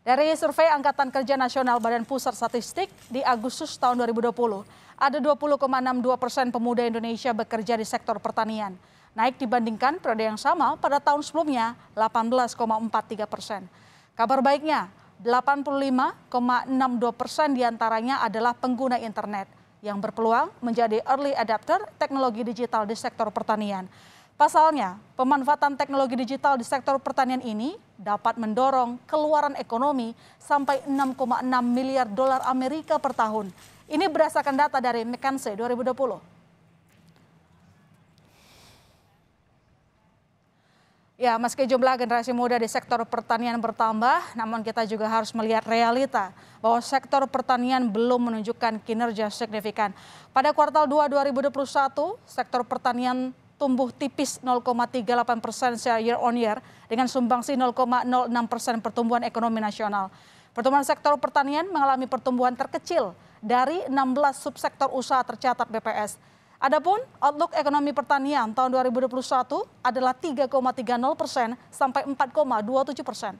Dari survei Angkatan Kerja Nasional Badan Pusat Statistik di Agustus tahun 2020, ada 20,62 persen pemuda Indonesia bekerja di sektor pertanian. Naik dibandingkan periode yang sama pada tahun sebelumnya, 18,43 persen. Kabar baiknya, 85,62 persen diantaranya adalah pengguna internet yang berpeluang menjadi early adapter teknologi digital di sektor pertanian. Pasalnya, pemanfaatan teknologi digital di sektor pertanian ini dapat mendorong keluaran ekonomi sampai 6,6 miliar dolar Amerika per tahun. Ini berdasarkan data dari McKinsey 2020. Ya, meski jumlah generasi muda di sektor pertanian bertambah, namun kita juga harus melihat realita bahwa sektor pertanian belum menunjukkan kinerja signifikan. Pada kuartal 2 2021, sektor pertanian tumbuh tipis 0,38 persen year on year dengan sumbangsi 0,06 persen pertumbuhan ekonomi nasional. Pertumbuhan sektor pertanian mengalami pertumbuhan terkecil dari 16 subsektor usaha tercatat BPS. Adapun outlook ekonomi pertanian tahun 2021 adalah 3,30 persen sampai 4,27 persen.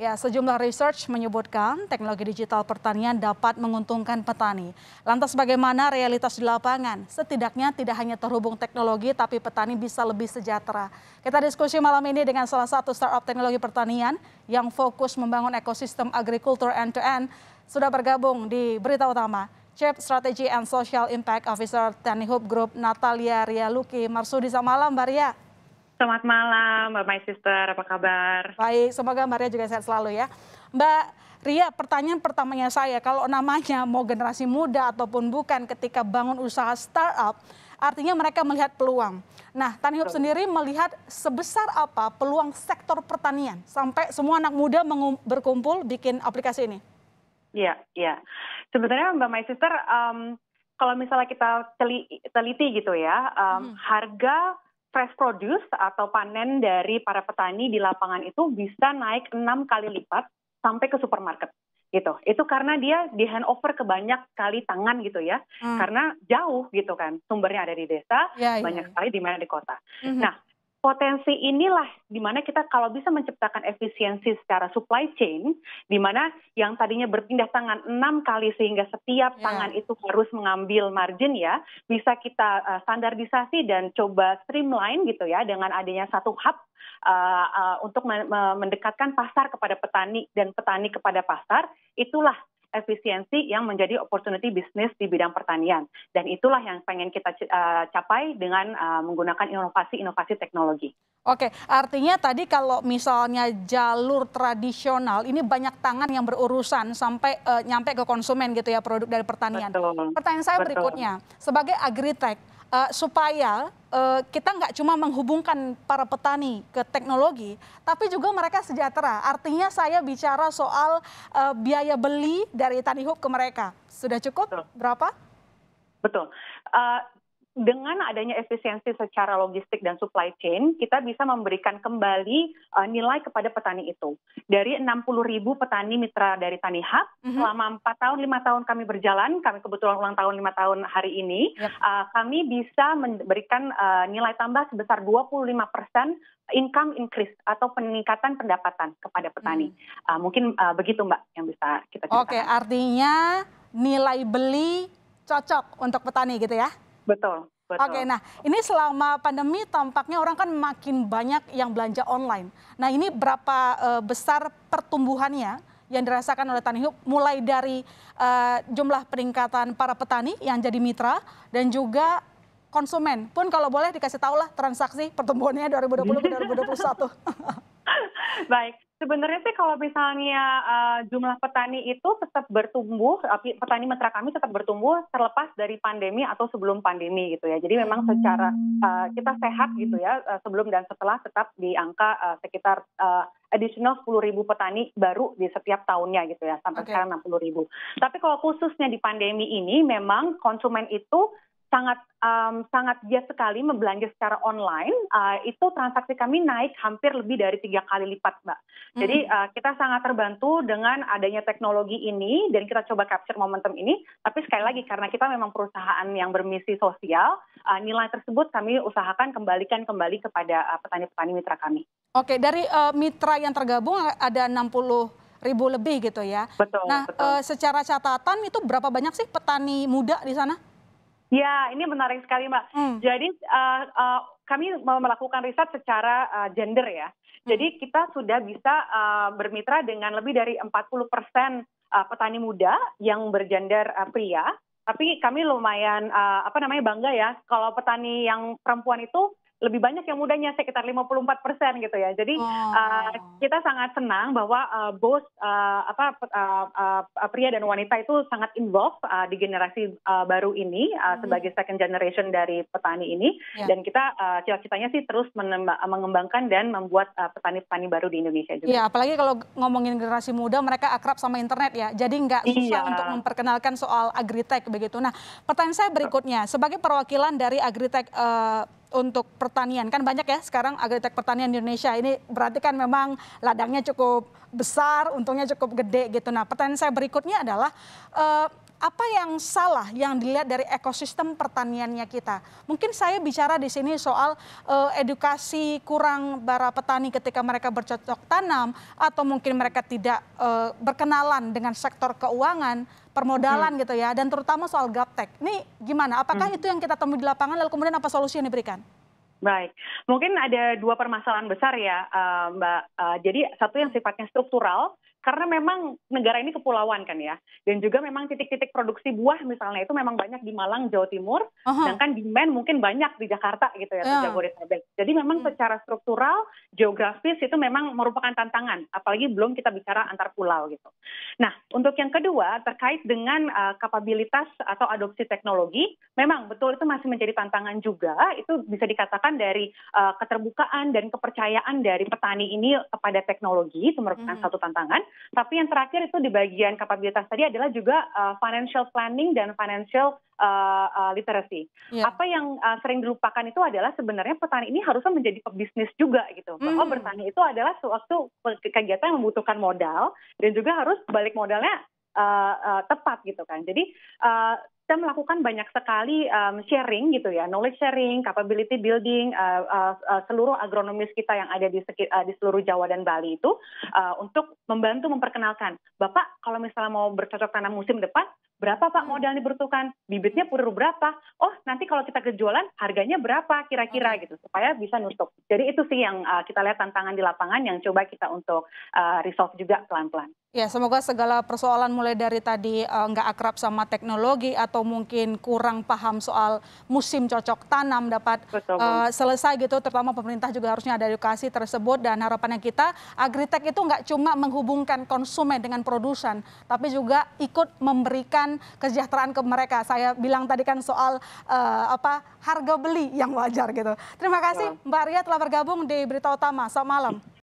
Ya, sejumlah research menyebutkan teknologi digital pertanian dapat menguntungkan petani. Lantas bagaimana realitas di lapangan? Setidaknya tidak hanya terhubung teknologi, tapi petani bisa lebih sejahtera. Kita diskusi malam ini dengan salah satu startup teknologi pertanian yang fokus membangun ekosistem agrikultur end-to-end. Sudah bergabung di berita utama, Chief Strategy and Social Impact Officer Tanihub Group, Natalia Rialuki. Marsudi, selamat malam, Mbak Ria. Selamat malam, Mbak My Sister, apa kabar? Baik, semoga Maria juga sehat selalu ya. Mbak Ria, pertanyaan pertamanya saya, kalau namanya mau generasi muda ataupun bukan ketika bangun usaha startup, artinya mereka melihat peluang. Nah, Tanihub sendiri melihat sebesar apa peluang sektor pertanian sampai semua anak muda berkumpul bikin aplikasi ini? Iya, iya. Sebenarnya Mbak My Sister, um, kalau misalnya kita teliti gitu ya, um, hmm. harga fresh produce atau panen dari para petani di lapangan itu bisa naik enam kali lipat sampai ke supermarket gitu. Itu karena dia di handover ke banyak kali tangan gitu ya. Hmm. Karena jauh gitu kan. Sumbernya ada di desa, ya, ya banyak ya. sekali di mana di kota. Mm -hmm. Nah, potensi inilah dimana kita kalau bisa menciptakan efisiensi secara supply chain, dimana yang tadinya berpindah tangan enam kali sehingga setiap yeah. tangan itu harus mengambil margin ya, bisa kita uh, standarisasi dan coba streamline gitu ya dengan adanya satu hub uh, uh, untuk mendekatkan pasar kepada petani dan petani kepada pasar, itulah efisiensi yang menjadi opportunity bisnis di bidang pertanian. Dan itulah yang pengen kita eh, capai dengan eh, menggunakan inovasi-inovasi teknologi. Oke, artinya tadi kalau misalnya jalur tradisional ini banyak tangan yang berurusan sampai uh, nyampe ke konsumen gitu ya produk dari pertanian. Betul. Pertanyaan saya Betul. berikutnya, sebagai agritech uh, supaya uh, kita nggak cuma menghubungkan para petani ke teknologi, tapi juga mereka sejahtera. Artinya saya bicara soal uh, biaya beli dari tanihub ke mereka. Sudah cukup? Betul. Berapa? Betul. Uh, dengan adanya efisiensi secara logistik dan supply chain, kita bisa memberikan kembali uh, nilai kepada petani itu. Dari 60 ribu petani mitra dari Tani Hub, mm-hmm. selama 4 tahun, 5 tahun kami berjalan, kami kebetulan ulang tahun 5 tahun hari ini, yep. uh, kami bisa memberikan uh, nilai tambah sebesar 25 persen income increase atau peningkatan pendapatan kepada petani. Hmm. Uh, mungkin uh, begitu Mbak yang bisa kita ceritakan. Oke, artinya nilai beli cocok untuk petani gitu ya? Betul. Betul. Oke, nah ini selama pandemi tampaknya orang kan makin banyak yang belanja online. Nah ini berapa uh, besar pertumbuhannya yang dirasakan oleh Hub? mulai dari uh, jumlah peningkatan para petani yang jadi mitra dan juga konsumen pun kalau boleh dikasih tahu lah transaksi pertumbuhannya 2020 ke 2021. Baik, Sebenarnya sih kalau misalnya uh, jumlah petani itu tetap bertumbuh, petani mitra kami tetap bertumbuh terlepas dari pandemi atau sebelum pandemi gitu ya. Jadi memang secara uh, kita sehat gitu ya uh, sebelum dan setelah tetap di angka uh, sekitar uh, additional ribu petani baru di setiap tahunnya gitu ya sampai okay. sekarang ribu. Tapi kalau khususnya di pandemi ini memang konsumen itu sangat um, sangat bias sekali membelanja secara online uh, itu transaksi kami naik hampir lebih dari tiga kali lipat mbak mm. jadi uh, kita sangat terbantu dengan adanya teknologi ini dan kita coba capture momentum ini tapi sekali lagi karena kita memang perusahaan yang bermisi sosial uh, nilai tersebut kami usahakan kembalikan kembali kepada petani petani-petani mitra kami oke dari uh, mitra yang tergabung ada 60 ribu lebih gitu ya. Betul. Nah, betul. Uh, secara catatan itu berapa banyak sih petani muda di sana? Ya, ini menarik sekali, Mbak. Hmm. Jadi, uh, uh, kami melakukan riset secara uh, gender ya. Hmm. Jadi, kita sudah bisa uh, bermitra dengan lebih dari 40% uh, petani muda yang bergender uh, pria. Tapi kami lumayan, uh, apa namanya, bangga ya. Kalau petani yang perempuan itu lebih banyak yang mudanya sekitar 54 persen gitu ya. Jadi oh. uh, kita sangat senang bahwa uh, bos uh, apa uh, uh, pria dan wanita itu sangat involved uh, di generasi uh, baru ini uh, hmm. sebagai second generation dari petani ini yeah. dan kita uh, cita-citanya sih terus mengembangkan dan membuat petani petani-petani baru di Indonesia juga. Iya, apalagi kalau ngomongin generasi muda mereka akrab sama internet ya. Jadi nggak iya. susah yeah. untuk memperkenalkan soal agritech begitu. Nah, pertanyaan saya berikutnya sebagai perwakilan dari agritech uh, untuk pertanian kan banyak ya sekarang agritek pertanian di Indonesia ini berarti kan memang ladangnya cukup besar untungnya cukup gede gitu nah pertanyaan saya berikutnya adalah uh, apa yang salah yang dilihat dari ekosistem pertaniannya kita? Mungkin saya bicara di sini soal uh, edukasi kurang para petani ketika mereka bercocok tanam atau mungkin mereka tidak uh, berkenalan dengan sektor keuangan, permodalan hmm. gitu ya dan terutama soal gaptek. Ini gimana? Apakah hmm. itu yang kita temui di lapangan lalu kemudian apa solusi yang diberikan? Baik, mungkin ada dua permasalahan besar ya, eh, Mbak. Jadi satu yang sifatnya struktural, karena memang negara ini kepulauan kan ya dan juga memang titik-titik produksi buah misalnya itu memang banyak di Malang Jawa Timur uh -huh. sedangkan demand mungkin banyak di Jakarta gitu ya yeah. Jabodetabek jadi memang hmm. secara struktural, geografis itu memang merupakan tantangan, apalagi belum kita bicara antar pulau gitu. Nah, untuk yang kedua terkait dengan uh, kapabilitas atau adopsi teknologi, memang betul itu masih menjadi tantangan juga. Itu bisa dikatakan dari uh, keterbukaan dan kepercayaan dari petani ini kepada teknologi itu merupakan hmm. satu tantangan. Tapi yang terakhir itu di bagian kapabilitas tadi adalah juga uh, financial planning dan financial uh, uh, literacy. Yeah. Apa yang uh, sering dilupakan itu adalah sebenarnya petani ini harusnya menjadi pebisnis juga gitu. Bahwa hmm. bertani itu adalah suatu kegiatan yang membutuhkan modal dan juga harus balik modalnya uh, uh, tepat gitu kan. Jadi uh, kita melakukan banyak sekali um, sharing gitu ya, knowledge sharing, capability building, uh, uh, seluruh agronomis kita yang ada di, uh, di seluruh Jawa dan Bali itu uh, untuk membantu memperkenalkan, Bapak kalau misalnya mau bercocok tanam musim depan, Berapa Pak hmm. modal dibutuhkan? Bibitnya perlu berapa? Oh, nanti kalau kita kejualan harganya berapa kira-kira hmm. gitu supaya bisa nutup. Jadi itu sih yang uh, kita lihat tantangan di lapangan yang coba kita untuk uh, resolve juga pelan-pelan. Ya, semoga segala persoalan mulai dari tadi eh, nggak uh, akrab sama teknologi atau mungkin kurang paham soal musim cocok tanam dapat uh, selesai gitu. Terutama pemerintah juga harusnya ada edukasi tersebut dan harapannya kita agritek itu nggak cuma menghubungkan konsumen dengan produsen, tapi juga ikut memberikan kesejahteraan ke mereka. Saya bilang tadi kan soal uh, apa harga beli yang wajar gitu. Terima kasih Mbak Ria telah bergabung di Berita Utama. Selamat malam.